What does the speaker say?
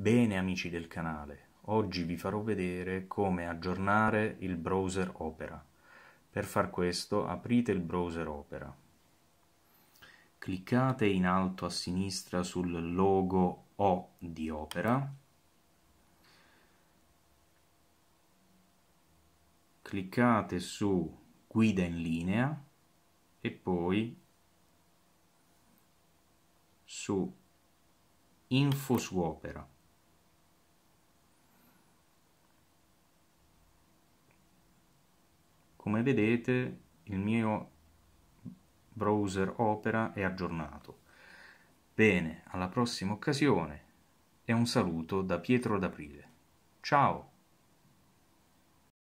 Bene amici del canale, oggi vi farò vedere come aggiornare il browser Opera. Per far questo aprite il browser Opera. Cliccate in alto a sinistra sul logo O di Opera. Cliccate su Guida in linea e poi su Info su Opera. Come vedete il mio browser Opera è aggiornato. Bene, alla prossima occasione e un saluto da Pietro d'Aprile. Ciao!